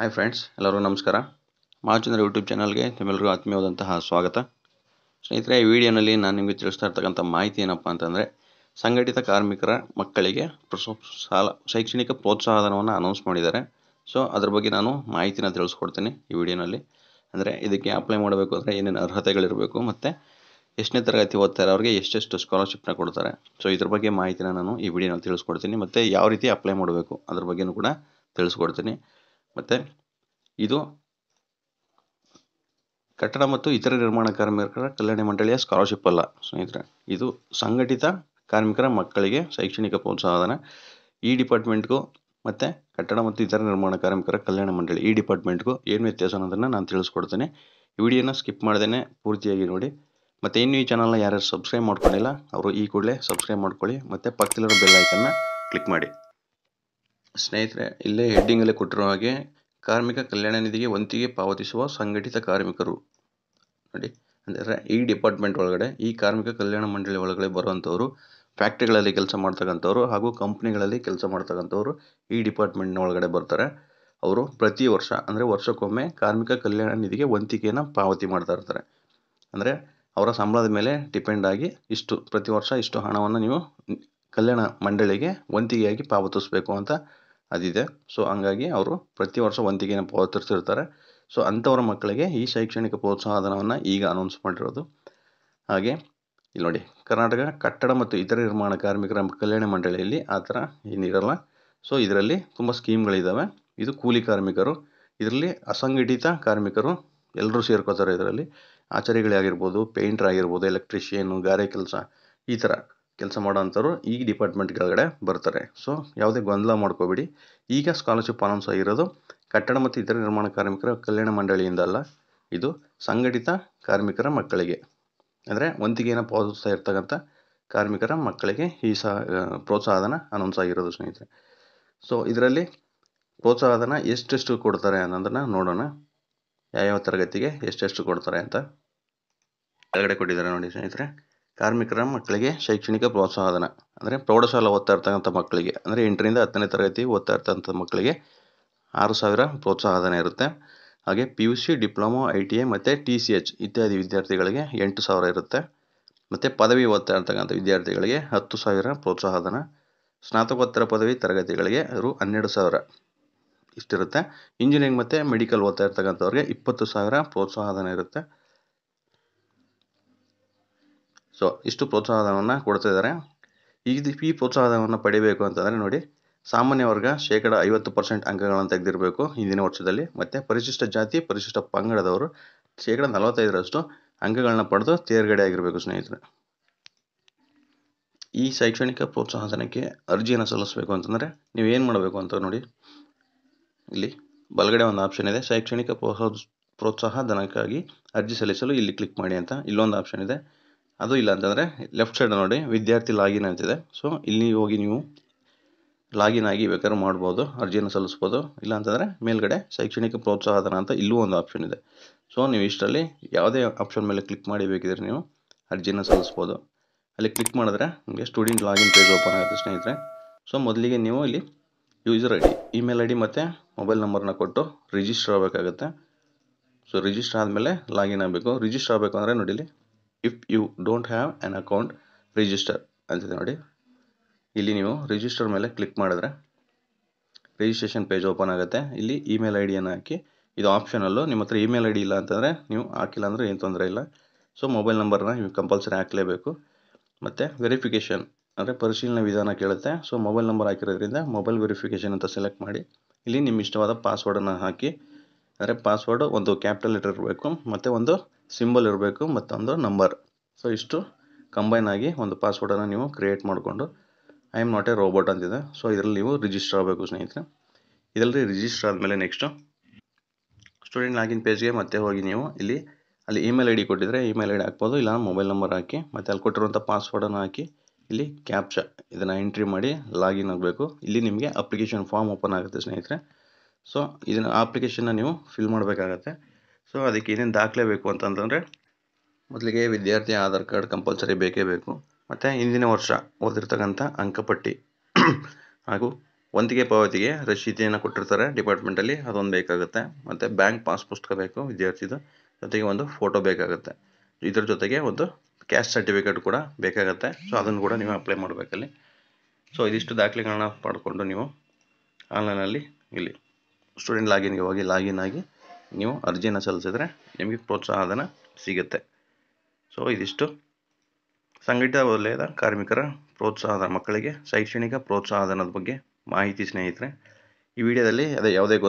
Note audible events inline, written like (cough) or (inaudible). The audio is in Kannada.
ಹಾಯ್ ಫ್ರೆಂಡ್ಸ್ ಎಲ್ಲರಿಗೂ ನಮಸ್ಕಾರ ಮಾಚಂದ್ರ ಯೂಟ್ಯೂಬ್ ಚಾನಲ್ಗೆ ನಿಮ್ಮೆಲ್ಲರಿಗೂ ಆತ್ಮೀಯವಾದಂತಹ ಸ್ವಾಗತ ಸ್ನೇಹಿತರೆ ಈ ವಿಡಿಯೋನಲ್ಲಿ ನಾನು ನಿಮಗೆ ತಿಳಿಸ್ತಾ ಇರ್ತಕ್ಕಂಥ ಮಾಹಿತಿ ಏನಪ್ಪ ಅಂತಂದರೆ ಸಂಘಟಿತ ಕಾರ್ಮಿಕರ ಮಕ್ಕಳಿಗೆ ಸಾಲ ಶೈಕ್ಷಣಿಕ ಪ್ರೋತ್ಸಾಹಧನವನ್ನು ಅನೌನ್ಸ್ ಮಾಡಿದ್ದಾರೆ ಸೊ ಅದ್ರ ಬಗ್ಗೆ ನಾನು ಮಾಹಿತಿನ ತಿಳಿಸ್ಕೊಡ್ತೀನಿ ಈ ವಿಡಿಯೋನಲ್ಲಿ ಅಂದರೆ ಇದಕ್ಕೆ ಅಪ್ಲೈ ಮಾಡಬೇಕು ಅಂದರೆ ಏನೇನು ಅರ್ಹತೆಗಳಿರಬೇಕು ಮತ್ತು ಎಷ್ಟನೇ ತರಗತಿ ಓದ್ತಾರೆ ಅವ್ರಿಗೆ ಎಷ್ಟೆಷ್ಟು ಸ್ಕಾಲರ್ಶಿಪ್ನ ಕೊಡ್ತಾರೆ ಸೊ ಇದ್ರ ಬಗ್ಗೆ ಮಾಹಿತಿನ ನಾನು ಈ ವಿಡಿಯೋನಲ್ಲಿ ತಿಳಿಸ್ಕೊಡ್ತೀನಿ ಮತ್ತು ಯಾವ ರೀತಿ ಅಪ್ಲೈ ಮಾಡಬೇಕು ಅದ್ರ ಬಗ್ಗೆಯೂ ಕೂಡ ತಿಳಿಸ್ಕೊಡ್ತೀನಿ ಮತ್ತು ಇದು ಕಟ್ಟಡ ಮತ್ತು ಇತರ ನಿರ್ಮಾಣ ಕಾರ್ಮಿಕರ ಕಲ್ಯಾಣ ಮಂಡಳಿಯ ಸ್ಕಾಲರ್ಶಿಪ್ ಅಲ್ಲ ಸ್ನೇಹಿತರೆ ಇದು ಸಂಘಟಿತ ಕಾರ್ಮಿಕರ ಮಕ್ಕಳಿಗೆ ಶೈಕ್ಷಣಿಕ ಪ್ರೋತ್ಸಾಹಧನ ಈ ಡಿಪಾರ್ಟ್ಮೆಂಟ್ಗೂ ಮತ್ತು ಕಟ್ಟಡ ಮತ್ತು ಇತರ ನಿರ್ಮಾಣ ಕಾರ್ಮಿಕರ ಕಲ್ಯಾಣ ಮಂಡಳಿ ಈ ಡಿಪಾರ್ಟ್ಮೆಂಟ್ಗೂ ಏನು ವ್ಯತ್ಯಾಸ ಅನ್ನೋದನ್ನು ನಾನು ತಿಳಿಸ್ಕೊಡ್ತೇನೆ ಈ ವಿಡಿಯೋನ ಸ್ಕಿಪ್ ಮಾಡ್ದೇ ಪೂರ್ತಿಯಾಗಿ ನೋಡಿ ಮತ್ತು ಇನ್ನು ಈ ಚಾನಲ್ನ ಯಾರ್ಯಾರು ಸಬ್ಸ್ಕ್ರೈಬ್ ಮಾಡ್ಕೊಂಡಿಲ್ಲ ಅವರು ಈ ಕೂಡಲೇ ಸಬ್ಸ್ಕ್ರೈಬ್ ಮಾಡ್ಕೊಳ್ಳಿ ಮತ್ತು ಪಕ್ಕದಲ್ಲಿರೋ ಬೆಲ್ ಕ್ಲಿಕ್ ಮಾಡಿ ಸ್ನೇಹಿತರೆ ಇಲ್ಲೇ ಹೆಡ್ಡಿಂಗಲ್ಲೇ ಕೊಟ್ಟಿರೋ ಹಾಗೆ ಕಾರ್ಮಿಕ ಕಲ್ಯಾಣ ನಿಧಿಗೆ ವಂತಿಗೆ ಪಾವತಿಸುವ ಸಂಘಟಿತ ಕಾರ್ಮಿಕರು ನೋಡಿ ಅಂದರೆ ಈ ಡಿಪಾರ್ಟ್ಮೆಂಟ್ ಒಳಗಡೆ ಈ ಕಾರ್ಮಿಕ ಕಲ್ಯಾಣ ಮಂಡಳಿ ಒಳಗಡೆ ಬರುವಂಥವ್ರು ಫ್ಯಾಕ್ಟ್ರಿಗಳಲ್ಲಿ ಕೆಲಸ ಮಾಡ್ತಕ್ಕಂಥವ್ರು ಹಾಗೂ ಕಂಪ್ನಿಗಳಲ್ಲಿ ಕೆಲಸ ಮಾಡ್ತಕ್ಕಂಥವ್ರು ಈ ಡಿಪಾರ್ಟ್ಮೆಂಟ್ನ ಒಳಗಡೆ ಬರ್ತಾರೆ ಅವರು ಪ್ರತಿ ವರ್ಷ ಅಂದರೆ ವರ್ಷಕ್ಕೊಮ್ಮೆ ಕಾರ್ಮಿಕ ಕಲ್ಯಾಣ ನಿಧಿಗೆ ವಂತಿಕೆಯನ್ನು ಪಾವತಿ ಮಾಡ್ತಾ ಇರ್ತಾರೆ ಅಂದರೆ ಅವರ ಸಂಬಳದ ಮೇಲೆ ಡಿಪೆಂಡ್ ಆಗಿ ಇಷ್ಟು ಪ್ರತಿ ವರ್ಷ ಇಷ್ಟು ಹಣವನ್ನು ನೀವು ಕಲ್ಯಾಣ ಮಂಡಳಿಗೆ ವಂತಿಗೆಯಾಗಿ ಪಾವತಿಸಬೇಕು ಅಂತ ಅದಿದೆ ಸೊ ಹಂಗಾಗಿ ಅವರು ಪ್ರತಿ ವರ್ಷ ವಂತಿಗೆನ ಪಾವತಿಸ್ತಿರ್ತಾರೆ ಸೊ ಅಂಥವ್ರ ಮಕ್ಕಳಿಗೆ ಈ ಶೈಕ್ಷಣಿಕ ಪ್ರೋತ್ಸಾಹಧನವನ್ನು ಈಗ ಅನೌನ್ಸ್ ಮಾಡಿರೋದು ಹಾಗೆ ಇಲ್ಲಿ ನೋಡಿ ಕರ್ನಾಟಕ ಕಟ್ಟಡ ಮತ್ತು ಇತರ ನಿರ್ಮಾಣ ಕಾರ್ಮಿಕರ ಕಲ್ಯಾಣ ಮಂಡಳಿಯಲ್ಲಿ ಆ ಥರ ಏನಿರಲ್ಲ ಸೊ ಇದರಲ್ಲಿ ತುಂಬ ಸ್ಕೀಮ್ಗಳಿದ್ದಾವೆ ಇದು ಕೂಲಿ ಕಾರ್ಮಿಕರು ಇದರಲ್ಲಿ ಅಸಂಘಟಿತ ಕಾರ್ಮಿಕರು ಎಲ್ಲರೂ ಸೇರ್ಕೋತಾರೆ ಇದರಲ್ಲಿ ಆಚಾರಿಗಳೇ ಆಗಿರ್ಬೋದು ಪೇಂಟ್ರ್ ಆಗಿರ್ಬೋದು ಎಲೆಕ್ಟ್ರಿಷಿಯನ್ನು ಗಾರೆ ಕೆಲಸ ಈ ಥರ ಕೆಲಸ ಮಾಡೋವಂಥವ್ರು ಈ ಡಿಪಾರ್ಟ್ಮೆಂಟ್ ಕೆಳಗಡೆ ಬರ್ತಾರೆ ಸೊ ಯಾವುದೇ ಗೊಂದಲ ಮಾಡ್ಕೋಬೇಡಿ ಈಗ ಸ್ಕಾಲರ್ಶಿಪ್ ಅನೌನ್ಸ್ ಆಗಿರೋದು ಕಟ್ಟಡ ಮತ್ತು ಇತರ ನಿರ್ಮಾಣ ಕಾರ್ಮಿಕರ ಕಲ್ಯಾಣ ಮಂಡಳಿಯಿಂದ ಅಲ್ಲ ಇದು ಸಂಘಟಿತ ಕಾರ್ಮಿಕರ ಮಕ್ಕಳಿಗೆ ಅಂದರೆ ಏನೋ ಪಾವತಿಸ್ತಾ ಇರ್ತಕ್ಕಂಥ ಕಾರ್ಮಿಕರ ಮಕ್ಕಳಿಗೆ ಈ ಸಹ ಪ್ರೋತ್ಸಾಹಧನ ಅನೌನ್ಸ್ ಆಗಿರೋದು ಸ್ನೇಹಿತರೆ ಸೊ ಇದರಲ್ಲಿ ಪ್ರೋತ್ಸಾಹಧನ ಎಷ್ಟೆಷ್ಟು ಕೊಡ್ತಾರೆ ಅನ್ನೋದನ್ನ ನೋಡೋಣ ಯಾವ್ಯಾವ ತರಗತಿಗೆ ಎಷ್ಟೆಷ್ಟು ಕೊಡ್ತಾರೆ ಅಂತ ಕೆಳಗಡೆ ಕೊಟ್ಟಿದ್ದಾರೆ ನೋಡಿ ಸ್ನೇಹಿತರೆ ಕಾರ್ಮಿಕರ ಮಕ್ಕಳಿಗೆ ಶೈಕ್ಷಣಿಕ ಪ್ರೋತ್ಸಾಹಧನ ಅಂದರೆ ಪ್ರೌಢಶಾಲೆ ಓದ್ತಾ ಇರ್ತಕ್ಕಂಥ ಮಕ್ಕಳಿಗೆ ಅಂದರೆ ಎಂಟರಿಂದ ಹತ್ತನೇ ತರಗತಿ ಓದ್ತಾ ಇರ್ತಕ್ಕಂಥ ಮಕ್ಕಳಿಗೆ ಆರು ಸಾವಿರ ಪ್ರೋತ್ಸಾಹಧನ ಇರುತ್ತೆ ಹಾಗೆ P U C diploma I T I ಮತ್ತು ಟಿ ಸಿ ಎಚ್ ಇತ್ಯಾದಿ ವಿದ್ಯಾರ್ಥಿಗಳಿಗೆ ಎಂಟು ಸಾವಿರ ಇರುತ್ತೆ ಮತ್ತು ಪದವಿ ಓದ್ತಾ ಇರ್ತಕ್ಕಂಥ ವಿದ್ಯಾರ್ಥಿಗಳಿಗೆ ಹತ್ತು ಸಾವಿರ ಪ್ರೋತ್ಸಾಹಧನ ಸ್ನಾತಕೋತ್ತರ ಪದವಿ ತರಗತಿಗಳಿಗೆ ರು ಹನ್ನೆರಡು ಸಾವಿರ ಇಷ್ಟಿರುತ್ತೆ ಇಂಜಿನಿಯರಿಂಗ್ ಮತ್ತು ಮೆಡಿಕಲ್ ಓದ್ತಾ ಇರ್ತಕ್ಕಂಥವ್ರಿಗೆ ಇಪ್ಪತ್ತು ಸಾವಿರ ಪ್ರೋತ್ಸಾಹಧನ ಇರುತ್ತೆ ಸೊ ಇಷ್ಟು ಪ್ರೋತ್ಸಾಹಧನವನ್ನು ಕೊಡ್ತಾಯಿದ್ದಾರೆ ಇದು ಈ ಪ್ರೋತ್ಸಾಹಧನವನ್ನು ಪಡಿಬೇಕು ಅಂತಂದರೆ ನೋಡಿ ಸಾಮಾನ್ಯ ವರ್ಗ ಶೇಕಡ ಐವತ್ತು ಪರ್ಸೆಂಟ್ ಅಂಕಗಳನ್ನು ತೆಗೆದಿರಬೇಕು ಹಿಂದಿನ ವರ್ಷದಲ್ಲಿ ಮತ್ತು ಪರಿಶಿಷ್ಟ ಜಾತಿ ಪರಿಶಿಷ್ಟ ಪಂಗಡದವರು ಶೇಕಡ ನಲವತ್ತೈದರಷ್ಟು ಅಂಕಗಳನ್ನ ಪಡೆದು ತೇರ್ಗಡೆ ಆಗಿರಬೇಕು ಸ್ನೇಹಿತರೆ ಈ ಶೈಕ್ಷಣಿಕ ಧನಕ್ಕೆ ಅರ್ಜಿಯನ್ನು ಸಲ್ಲಿಸಬೇಕು ಅಂತಂದರೆ ಏನು ಮಾಡಬೇಕು ಅಂತ ನೋಡಿ ಇಲ್ಲಿ ಬಲಗಡೆ ಒಂದು ಆಪ್ಷನ್ ಇದೆ ಶೈಕ್ಷಣಿಕ ಪ್ರೋತ್ಸಾಹ ಪ್ರೋತ್ಸಾಹಧನಕ್ಕಾಗಿ ಅರ್ಜಿ ಸಲ್ಲಿಸಲು ಇಲ್ಲಿ ಕ್ಲಿಕ್ ಮಾಡಿ ಅಂತ ಇಲ್ಲೊಂದು ಆಪ್ಷನ್ ಇದೆ ಅದು ಇಲ್ಲ ಅಂತಂದರೆ ಲೆಫ್ಟ್ ಸೈಡ್ ನೋಡಿ ವಿದ್ಯಾರ್ಥಿ ಲಾಗಿನ್ ಅಂತಿದೆ ಸೊ ಇಲ್ಲಿ ಹೋಗಿ ನೀವು ಲಾಗಿನ್ ಆಗಿ ಬೇಕಾದ್ರೆ ಮಾಡ್ಬೋದು ಅರ್ಜಿಯನ್ನು ಸಲ್ಲಿಸ್ಬೋದು ಇಲ್ಲ ಅಂತಂದರೆ ಮೇಲ್ಗಡೆ ಶೈಕ್ಷಣಿಕ ಪ್ರೋತ್ಸಾಹಧನ ಅಂತ ಇಲ್ಲೂ ಒಂದು ಆಪ್ಷನ್ ಇದೆ ಸೊ ನೀವು ಇಷ್ಟರಲ್ಲಿ ಯಾವುದೇ ಆಪ್ಷನ್ ಮೇಲೆ ಕ್ಲಿಕ್ ಮಾಡಿ ಬೇಕಿದ್ರೆ ನೀವು ಅರ್ಜಿಯನ್ನು ಸಲ್ಲಿಸ್ಬೋದು ಅಲ್ಲಿ ಕ್ಲಿಕ್ ಮಾಡಿದ್ರೆ ನಿಮಗೆ ಸ್ಟೂಡೆಂಟ್ ಲಾಗಿನ್ ಪೇಜ್ ಓಪನ್ ಆಗುತ್ತೆ ಸ್ನೇಹಿತರೆ ಸೊ ಮೊದಲಿಗೆ ನೀವು ಇಲ್ಲಿ user I D email I D ಮತ್ತು ಮೊಬೈಲ್ ನಂಬರ್ನ ಕೊಟ್ಟು ರಿಜಿಸ್ಟರ್ ಆಗಬೇಕಾಗುತ್ತೆ ಸೊ ರಿಜಿಸ್ಟರ್ ಆದಮೇಲೆ ಲಾಗಿನ್ ಆಗಬೇಕು ರಿಜಿಸ್ಟರ್ ಆಗಬೇಕು ಅಂದರೆ ಇಲ್ಲಿ if you don't have an account register ಅಂತಿದೆ ನೋಡಿ ಇಲ್ಲಿ ನೀವು ರಿಜಿಸ್ಟರ್ ಮೇಲೆ ಕ್ಲಿಕ್ ಮಾಡಿದ್ರೆ ರಿಜಿಸ್ಟ್ರೇಷನ್ ಪೇಜ್ ಓಪನ್ ಆಗುತ್ತೆ ಇಲ್ಲಿ ಇಮೇಲ್ ಐ ಡಿಯನ್ನು ಹಾಕಿ ಇದು ಆಪ್ಷನಲ್ಲು ನಿಮ್ಮ ಹತ್ರ ಇಮೇಲ್ ಐ ಡಿ ಇಲ್ಲ ಅಂತಂದರೆ ನೀವು ಹಾಕಿಲ್ಲ ಅಂದರೆ ಏನು ತೊಂದರೆ ಇಲ್ಲ ಸೊ ಮೊಬೈಲ್ ನಂಬರ್ನ ನೀವು ಕಂಪಲ್ಸರಿ ಹಾಕಲೇಬೇಕು ಮತ್ತು ವೆರಿಫಿಕೇಷನ್ ಅಂದರೆ ಪರಿಶೀಲನೆ ವಿಧಾನ ಕೇಳುತ್ತೆ ಸೊ ಮೊಬೈಲ್ ನಂಬರ್ ಹಾಕಿರೋದ್ರಿಂದ ಮೊಬೈಲ್ ವೆರಿಫಿಕೇಷನ್ ಅಂತ ಸೆಲೆಕ್ಟ್ ಮಾಡಿ ಇಲ್ಲಿ ನಿಮ್ಮ ಇಷ್ಟವಾದ ಪಾಸ್ವರ್ಡನ್ನು ಹಾಕಿ ಅಂದರೆ ಪಾಸ್ವರ್ಡು ಒಂದು ಕ್ಯಾಪಿಟಲ್ ಲೆಟರ್ ಇರಬೇಕು ಮತ್ತು ಒಂದು ಸಿಂಬಲ್ ಇರಬೇಕು ಮತ್ತೊಂದು ನಂಬರ್ ಸೊ ಇಷ್ಟು ಕಂಬೈನ್ ಆಗಿ ಒಂದು ಪಾಸ್ವರ್ಡನ್ನು ನೀವು ಕ್ರಿಯೇಟ್ ಮಾಡಿಕೊಂಡು I am not a robot ಅಂತಿದೆ ಸೊ ಇದರಲ್ಲಿ ನೀವು ರಿಜಿಸ್ಟರ್ ಆಗಬೇಕು ಸ್ನೇಹಿತರೆ ಇದರಲ್ಲಿ ರಿಜಿಸ್ಟರ್ ಆದಮೇಲೆ ನೆಕ್ಸ್ಟು ಸ್ಟೂಡೆಂಟ್ ಲಾಗಿನ್ ಪೇಜ್ಗೆ ಮತ್ತೆ ಹೋಗಿ ನೀವು ಇಲ್ಲಿ ಅಲ್ಲಿ ಇಮೇಲ್ ಐ ಡಿ ಕೊಟ್ಟಿದ್ರೆ ಇಮೇಲ್ ಐ ಡಿ ಹಾಕ್ಬೋದು ಇಲ್ಲ ಮೊಬೈಲ್ ನಂಬರ್ ಹಾಕಿ ಮತ್ತು ಅಲ್ಲಿ ಕೊಟ್ಟಿರುವಂಥ ಪಾಸ್ವರ್ಡನ್ನು ಹಾಕಿ ಇಲ್ಲಿ ಕ್ಯಾಪ್ಚ ಇದನ್ನು ಎಂಟ್ರಿ ಮಾಡಿ ಲಾಗಿನ್ ಆಗಬೇಕು ಇಲ್ಲಿ ನಿಮಗೆ ಅಪ್ಲಿಕೇಶನ್ ಫಾರ್ಮ್ ಓಪನ್ ಆಗುತ್ತೆ ಸ್ನೇಹಿತರೆ ಸೊ ಇದನ್ನು ಅಪ್ಲಿಕೇಶನ್ನ ನೀವು ಫಿಲ್ ಮಾಡಬೇಕಾಗತ್ತೆ ಸೊ ಅದಕ್ಕೆ ಏನೇನು ದಾಖಲೆ ಬೇಕು ಅಂತಂದರೆ ಮೊದಲಿಗೆ ವಿದ್ಯಾರ್ಥಿ ಆಧಾರ್ ಕಾರ್ಡ್ ಕಂಪಲ್ಸರಿ ಬೇಕೇ ಬೇಕು ಮತ್ತು ಹಿಂದಿನ ವರ್ಷ ಓದಿರ್ತಕ್ಕಂಥ ಅಂಕಪಟ್ಟಿ (clears throat) ಹಾಗೂ ಒಂದಿಗೆ ಪಾವತಿಗೆ ರಶೀದಿಯನ್ನು ಕೊಟ್ಟಿರ್ತಾರೆ ಡಿಪಾರ್ಟ್ಮೆಂಟಲ್ಲಿ ಅದೊಂದು ಬೇಕಾಗುತ್ತೆ ಮತ್ತು ಬ್ಯಾಂಕ್ ಪಾಸ್ ಪುಸ್ತಕ ಬೇಕು ವಿದ್ಯಾರ್ಥಿದು ಜೊತೆಗೆ ಒಂದು ಫೋಟೋ ಬೇಕಾಗುತ್ತೆ ಇದ್ರ ಜೊತೆಗೆ ಒಂದು ಕ್ಯಾಸ್ಟ್ ಸರ್ಟಿಫಿಕೇಟ್ ಕೂಡ ಬೇಕಾಗುತ್ತೆ ಸೊ ಅದನ್ನು ಕೂಡ ನೀವು ಅಪ್ಲೈ ಮಾಡಬೇಕಲ್ಲಿ ಸೊ ಇದಿಷ್ಟು ದಾಖಲೆಗಳನ್ನ ಪಡ್ಕೊಂಡು ನೀವು ಆನ್ಲೈನಲ್ಲಿ ಇಲ್ಲಿ ಸ್ಟೂಡೆಂಟ್ ಲಾಗಿನ್ಗೆ ಹೋಗಿ ಲಾಗಿನ್ ಆಗಿ ನೀವು ಅರ್ಜಿನ ಸಲ್ಲಿಸಿದ್ರೆ ನಿಮಗೆ ಪ್ರೋತ್ಸಾಹಧನ ಸಿಗುತ್ತೆ ಸೊ ಇದಿಷ್ಟು ಸಂಘಟಿತ ವಲಯದ ಕಾರ್ಮಿಕರ ಪ್ರೋತ್ಸಾಹದ ಮಕ್ಕಳಿಗೆ ಶೈಕ್ಷಣಿಕ ಪ್ರೋತ್ಸಾಹಧನದ ಬಗ್ಗೆ ಮಾಹಿತಿ ಸ್ನೇಹಿತರೆ ಈ ವಿಡಿಯೋದಲ್ಲಿ ಅದೇ ಯಾವುದೇ